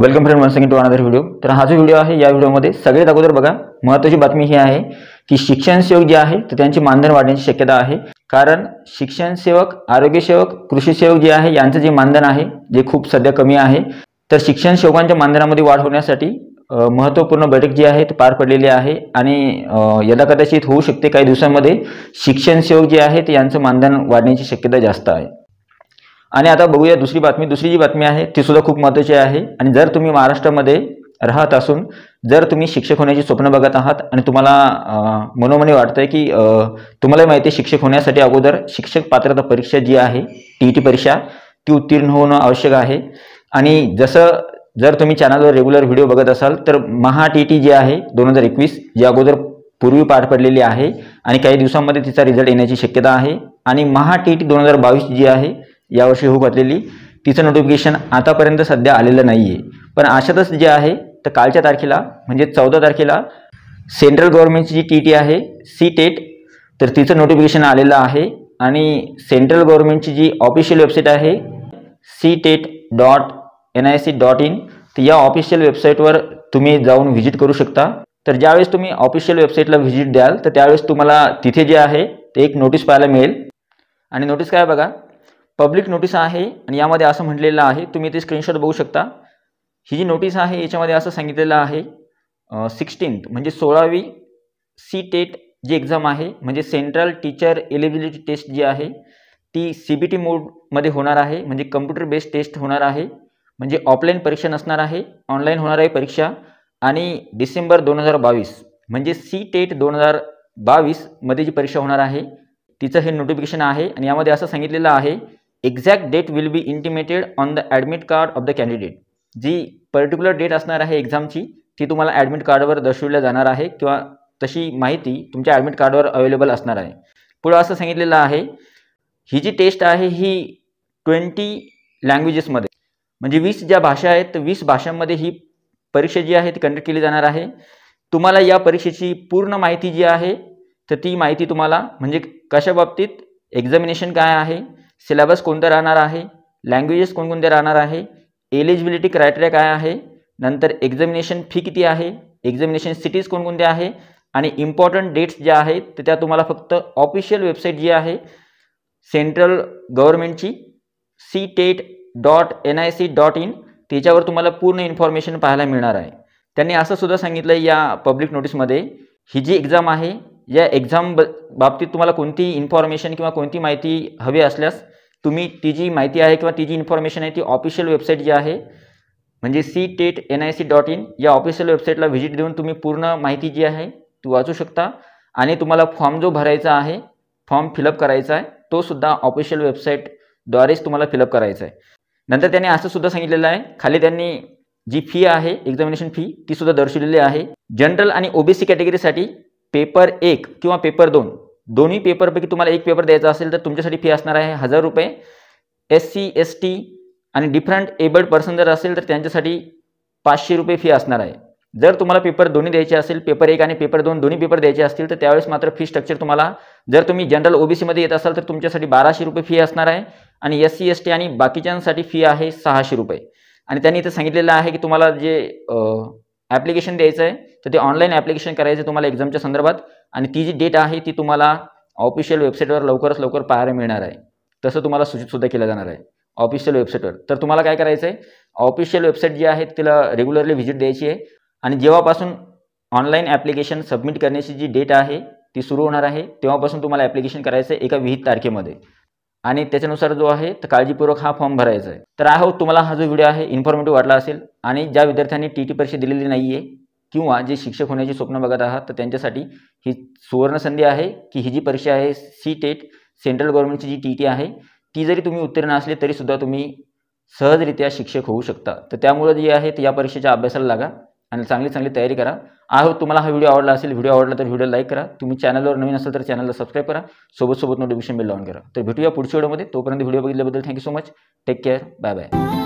welcome friend मनसिंग to another video तर हा जो व्हिडिओ आहे या व्हिडिओमध्ये सगळ्यात अगोदर बघा महत्त्वाची बातमी ही आहे की शिक्षण सेवक जे है तो मानधन मानधन की शक्यता है कारण शिक्षण सेवक आरोग्य सेवक कृषि सेवक जे है यांचं जे मानधन है जे खूब सद्या कमी है तो शिक्षण सेवकांच्या मानधनामध्ये वाढ होण्यासाठी महत्वपूर्ण बैठक जी है ती पार पडलेली है आणि यदा कदाचित होऊ शकते काही दिवसांमध्ये शिक्षण सेवक जे आहेत यांचं मानधन वाढण्याची शक्यता जास्त है आता बघूया दुसरी बारी दूसरी जी बी है ती सुद्धा खूप महत्त्वाची आहे आणि जर तुम्ही महाराष्ट्रामध्ये राहत असून जर तुम्ही शिक्षक होण्याची स्वप्न बगत आहत तुम्हारा तुम्हाला मनोमनी वाटतं आहे की तुम्हाला माहिती आहे शिक्षक होण्यासाठी अगोदर शिक्षक पात्रता परीक्षा जी है टी ई टी परीक्षा ती उत्तीर्ण होणं आवश्यक आहे आणि जसं जर तुम्ही चॅनलवर रेग्युलर वीडियो बघत आल तो महा टी टी जी है दोन हजार एकवीस जी अगोदर पूर्वी पार पडलेली है आणि काही दिवसांमध्ये तिचा रिझल्ट की शक्यता है आणि महा टी टी दोन हजार बावीस जी है यावर्षी होऊ घातलेली तिचं नोटिफिकेशन आतापर्यंत सध्या आलेलं नाही आहे पण अशातच जे आहे तर कालच्या तारखेला म्हणजे चौदा तारखेला सेंट्रल गव्हर्नमेंटची जी टी टी आहे सी टेट e तर तिचं नोटिफिकेशन आलेलं आहे आणि सेंट्रल गव्हर्नमेंटची जी ऑफिशियल वेबसाईट आहे C TET dot N I C dot in तर या ऑफिशियल वेबसाईटवर तुम्ही जाऊन व्हिजिट करू शकता तर ज्यावेळेस तुम्ही ऑफिशियल वेबसाईटला व्हिजिट द्याल तर त्यावेळेस तुम्हाला तिथे जे आहे ते एक नोटीस पाहायला मिळेल आणि नोटीस काय बघा पब्लिक नोटिस है ये यामध्ये असं म्हटलेलं आहे तुम्ही स्क्रीनशॉट बहू शकता हि जी नोटिस है याच्यामध्ये असं सांगितलेलं आहे सिक्स्टीन्थ म्हणजे सी टेट जी एक्झाम है म्हणजे सेंट्रल टीचर एलिजिबिलिटी टेस्ट जी है ती सी बी टी मोड होणार आहे म्हणजे कम्प्युटर बेस्ड टेस्ट होणार है मजे ऑफलाइन परीक्षा नसणार है ऑनलाइन होणार आहे परीक्षा आ डिसेंबर दोन हजार बावीस मजे सी टेट दोन हजार बावीस बावीसमध्ये जी परीक्षा होना है तिचं हे नोटिफिकेशन है आणि यामध्ये असं exact date will be intimated on the admit card of the candidate जी पर्टिक्युलर डेट आना है आहे की ती तुम्हाला ॲडमिट कार्डवर दर्शविल्या जाणार आहे किंवा तशी माहिती तुमच्या ॲडमिट कार्डवर अवेलेबल असणार आहे पुढं असं सांगितलेलं आहे ही जी टेस्ट है हि ट्वेंटी लँग्वेजेसमध्ये म्हणजे वीस ज्या भाषा है तो वीस भाषांमध्ये ही परीक्षा जी है ती कंडक्ट केली जाणार आहे तुम्हाला या परीक्षेची पूर्ण महति जी है तो ती माहिती तुम्हारा मजे कशा बाबतीत एक्झामिनेशन का आहे सिलेबस कोणतं राहणार आहे लँग्वेजेस कोणकोणते राहणार आहे एलिजिबिलिटी क्रायटेरिया काय आहे नंतर एक्झामिनेशन फी किती आहे एक्झामिनेशन सिटीज कोणकोणत्या आहे आणि इम्पॉर्टंट डेट्स ज्या आहेत तर त्या तुम्हाला फक्त ऑफिशियल वेबसाईट जी आहे सेंट्रल गव्हर्नमेंटची C TET dot N I C dot in त्याच्यावर तुम्हाला पूर्ण इन्फॉर्मेशन पाहायला मिळणार आहे त्यांनी असं सुद्धा सांगितलं या पब्लिक नोटीसमध्ये ही जी एक्झाम आहे या एक्झाम ब बाबतीत तुम्हाला कोणती इन्फॉर्मेशन किंवा कोणती माहिती हवी असल्यास तुम्ही तिची माहिती आहे किंवा जी इन्फॉर्मेशन है ती ऑफिशियल वेबसाइट जी है म्हणजे C TET N I C dot in या ऑफिशियल वेबसाईटला व्हिजिट देऊन तुम्हें पूर्ण महती जी है तू वाचू शकता आणि तुम्हाला फॉर्म जो भरायचा है फॉर्म फिलअप करायचा आहे तो सुद्धा ऑफिशियल द्वारे तुम्हारा फिलअप करायचा आहे नंतर त्यांनी असं सुद्धा खाली जी फी है एक्झामिनेशन फी तीसुद्धा सुद्धा है जनरल और ओबीसी कैटेगरी पेपर एक कि पेपर दोन दोनों पेपर पैकी तुम्हारा एक पेपर दयाचल तो तर तुमच्यासाठी फी असणार आहे हजार रुपये एस सी एस टी आणि डिफरंट एबल्ड पर्सन जर अल तो पांचे रुपये फी असणार आहे जर तुम्हाला पेपर दोनों द्यायचे पेपर एक आणि पेपर दोन दो पेपर द्यायचे तो मात्र फी स्ट्रक्चर तुम्हारा जर तुम्हें जनरल ओबीसी में ये अल तो तुमच्यासाठी बाराशे रुपये फी असणार आहे आणि एस सी एस टी आणि बाकीच्यांसाठी फी है सहाशे रुपये आणि संगित है कि तुम्हारा की तुम्हाला जे अं, ॲप्लिकेशन द्यायचं आहे तर ते ऑनलाईन ॲप्लिकेशन करायचं तुम्हाला एक्झामच्या संदर्भात आणि ती जी डेट आहे ती तुम्हाला ऑफिशियल वेबसाईटवर लवकरच लवकर पाहायला मिळणार आहे तसं तुम्हाला सूचितसुद्धा केलं जाणार आहे ऑफिशियल वेबसाईटवर तर तुम्हाला काय करायचं आहे ऑफिशियल वेबसाईट जी आहे तिला रेग्युलरली व्हिजिट द्यायची आहे आणि जेव्हापासून ऑनलाईन ॲप्लिकेशन सबमिट करण्याची जी डेट आहे ती सुरू होणार आहे तेव्हापासून तुम्हाला ॲप्लिकेशन करायचं आहे एका विहित तारखेमध्ये आणि त्याच्यानुसार जो आहे तर काळजीपूर्वक हा फॉर्म भरायचा आहे तर आहो तुम्हाला हा जो व्हिडिओ आहे इन्फॉर्मेटिव्ह वाटला असेल आणि ज्या विद्यार्थ्यांनी टी टी परीक्षा दिलेली नाही आहे किंवा जे शिक्षक होण्याची स्वप्न बघत आहात तर त्यांच्यासाठी ही सुवर्णसंधी आहे की ही जी परीक्षा आहे सी टेट सेंट्रल गव्हर्नमेंटची जी टी टी आहे ती जरी तुम्ही उत्तीर्ण असले तरीसुद्धा तुम्ही सहजरित्या शिक्षक होऊ शकता तर त्यामुळं जे आहे ते या परीक्षेच्या अभ्यासाला लागा चांगली चांगली तैयारी करा आय तुम्हारा तुम्हाला हा व्हिडिओ आवडला असेल व्हिडिओ आवडला तर व्हिडिओ लाईक करा तुम्ही चॅनलवर नवीन असाल तर चॅनलला सब्सक्राइब करा सोबत सोबत नोटिफिकेशन बिल ऑन करा तर भेटूया पुढच्या व्हिडिओमध्ये तोपर्यंत video thank you so much take care bye bye